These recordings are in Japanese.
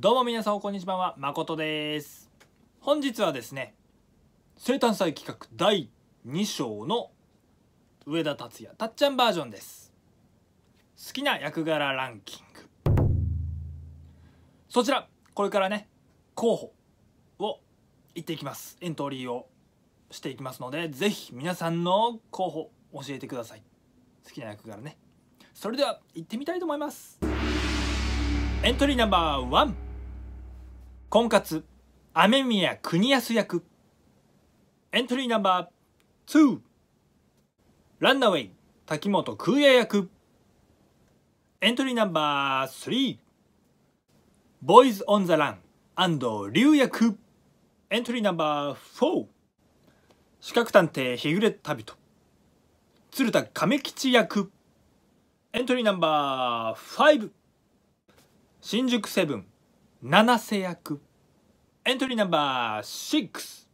どうも皆さんこんにちは誠です本日はですね生誕祭企画第2章の上田達也たっちゃんバージョンです好きな役柄ランキングそちらこれからね候補を言っていきますエントリーをしていきますのでぜひ皆さんの候補教えてください好きな役柄ねそれでは行ってみたいと思いますエントリーナンバーワ1婚活雨宮国安役エントリーナンバー2ランナウェイ滝本空也役エントリーナンバー3ボーイズ・オン・ザ・ラン安藤龍役エントリーナンバー4四角探偵日暮れ旅人鶴田亀吉役エントリーナンバー5新宿セブン七瀬役エントリーナンバー6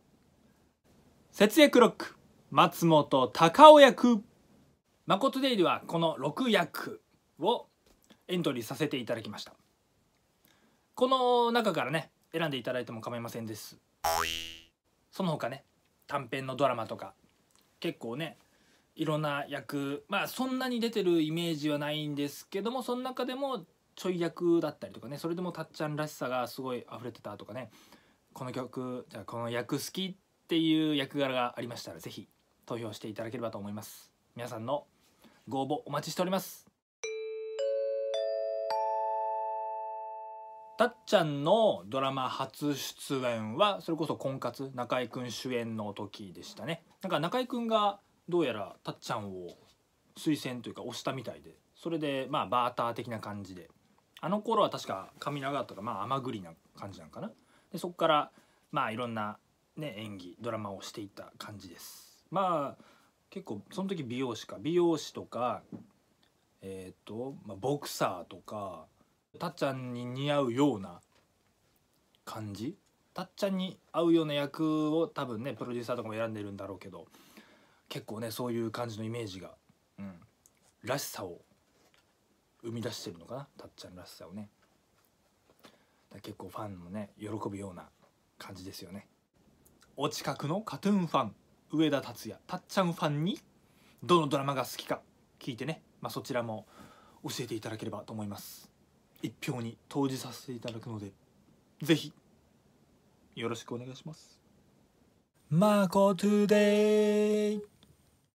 節約ロック松本孝夫役誠デイではこの6役をエントリーさせていただきましたこの中からね選んでいただいても構いませんですその他ね短編のドラマとか結構ねいろんな役まあそんなに出てるイメージはないんですけどもその中でもちょい役だったりとかねそれでもたっちゃんらしさがすごい溢れてたとかねこの曲じゃあこの役好きっていう役柄がありましたら是非投票していただければと思います皆さんのご応募お待ちしておりますたっちゃんのドラマ初出演はそれこそ婚活中居君主演の時でしたねなんか中居君がどうやらたっちゃんを推薦というか推したみたいでそれでまあバーター的な感じであの頃は確か上長とかまあ甘栗な感じなんかなでそこからまあいろんな、ね、演技ドラマをしていった感じですまあ結構その時美容師か美容師とかえっ、ー、と、まあ、ボクサーとかたっちゃんに似合うような感じたっちゃんに合うような役を多分ねプロデューサーとかも選んでるんだろうけど結構ねそういう感じのイメージが、うん、らしさを生み出してるのかなたっちゃんらしさをね結構ファンもね喜ぶような感じですよねお近くのカトゥーンファン上田達也たっちゃんファンにどのドラマが好きか聞いてね、まあ、そちらも教えていただければと思います一票に投じさせていただくのでぜひよろしくお願いしますマコトゥデイ